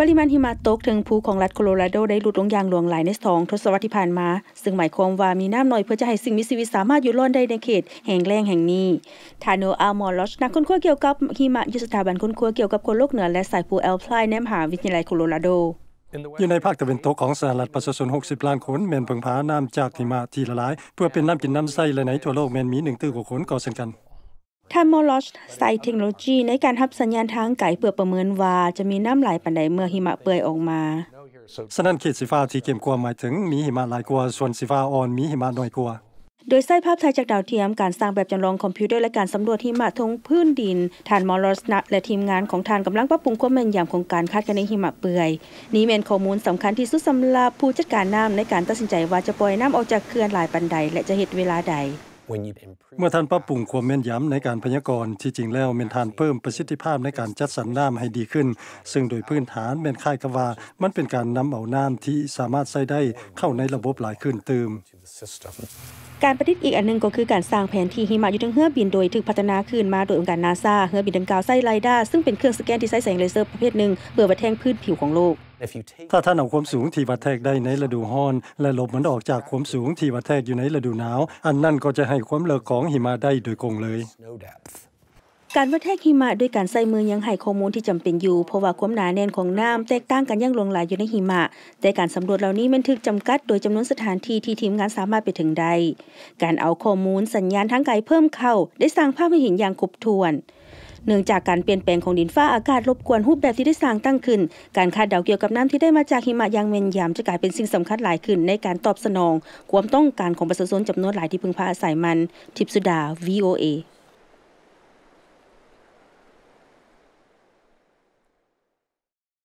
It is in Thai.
ปริมาณหิมะตกถึงภูของรัฐโคโลราโดได้ลดลงอย่างหลวงหลายในสองทศวรรษที่ผ่านมา ซึ่งหมายความว่ามีน้ำน้อยเพื่อจะให้สิ่งมีชีวิตสามารถอยู่รอดได้ในเขตแห่งแล้งแห่งนี้ทาโนอาร์มอลลชนักค้นคว้าเกี่ยวกับหิมะยุสถาบันค้นคว้าเกี่ยวกับคนโลกเหนือและสายภูแอลพลายในมหาวิทยาลัยโคโลราโดอยู่ในภาคตะวันตกของสหรัฐประชาชน60 ล้านคนแม่นพึ่งพาน้ำจากหิมะที่ละลายเพื่อเป็นน้ำกินน้ำใส้และในทั่วโลกแม่นมี1ตื้อกว่าคนก่อเช่นกันทามอลอชใส่เทคโนโลยีในการทับสัญญาณทางไกลเพื่อประเมินว่าจะมีน้ำไหลปันใดเมื่อหิมะเปื่อยออกมา สนั่นเขดสีฟ้าที่เข้มกว่าหมายถึงมีหิมะหลายกว่า ส่วนสีฟ้าอ่อนมีหิมะน้อยกว่า โดยใช้ภาพถ่ายจากดาวเทียม การสร้างแบบจำลองคอมพิวเตอร์และการสำรวจหิมะทงพื้นดินทานมอลอสนะและทีมงานของทานกำลังปรับปรุงความแม่นยำของการคาดการณ์หิมะเปื่อย นี้เป็นข้อมูลสำคัญที่สุดสำหรับผู้จัดการน้ำในการตัดสินใจว่าจะปล่อยน้ำออกจากเขื่อนหลายปันใดและจะเหตุเวลาใดเมื่อท่านปรับปรุงความแม่นยำในการพยากรณ์ที่จริงแล้วเมนทานเพิ่มประสิทธิภาพในการจัดสรรน้ำให้ดีขึ้น ซึ่งโดยพื้นฐานเมนค่ายกบว่า มันเป็นการนำเอาน้ำที่สามารถใช้ได้เข้าในระบบหลายขึ้นเติมการประดิษฐ์อีกอันนึงก็คือการสร้างแผนที่หิมะอยู่ทั้งเฮือบินโดยถึกพัฒนาขึ้นมาโดยองค์การนาซาเฮือบินดังกล่าวใช้ไรดาร์ซึ่งเป็นเครื่องสแกนที่ใช้แสงเลเซอร์ประเภทหนึ่งเพื่อวัดแทงพื้นผิวของโลกถ้าท่านเอาความสูงที่วัดแทกได้ในฤดูฮ้อน และลบมันออกจากความสูงที่วัดแทกอยู่ในฤดูหนาวอันนั่นก็จะให้ความเลอะของหิมะได้โดยคงเลย การวัดแทกหิมะด้วยการใส่มือยังให้ข้อมูลที่จำเป็นอยู่เพราะว่าความหนาแน่นของน้ำแตกต่างกันย่งหลงหลายอยู่ในหิมะ แต่การสำรวจเหล่านี้มันถึกจำกัดโดยจำนวนสถานที่ที่ทีมงานสามารถไปถึงได้การเอาข้อมูลสัญญาณทางไกลเพิ่มเข้า ได้สร้างภาพให้เห็นอย่างครบถ้วนเนื่องจากการเปลี่ยนแปลงของดินฟ้าอากาศรบกวนรูปแบบที่ได้สร้างตั้งขึ้น การคาดเดาเกี่ยวกับน้ำที่ได้มาจากหิมะอย่างเมนยามจะกลายเป็นสิ่งสำคัญหลายขึ้นในการตอบสนอง ความต้องการของประชาชนจำนวนหลายที่พึงพาอาศัยมัน ทิพสุดา VOA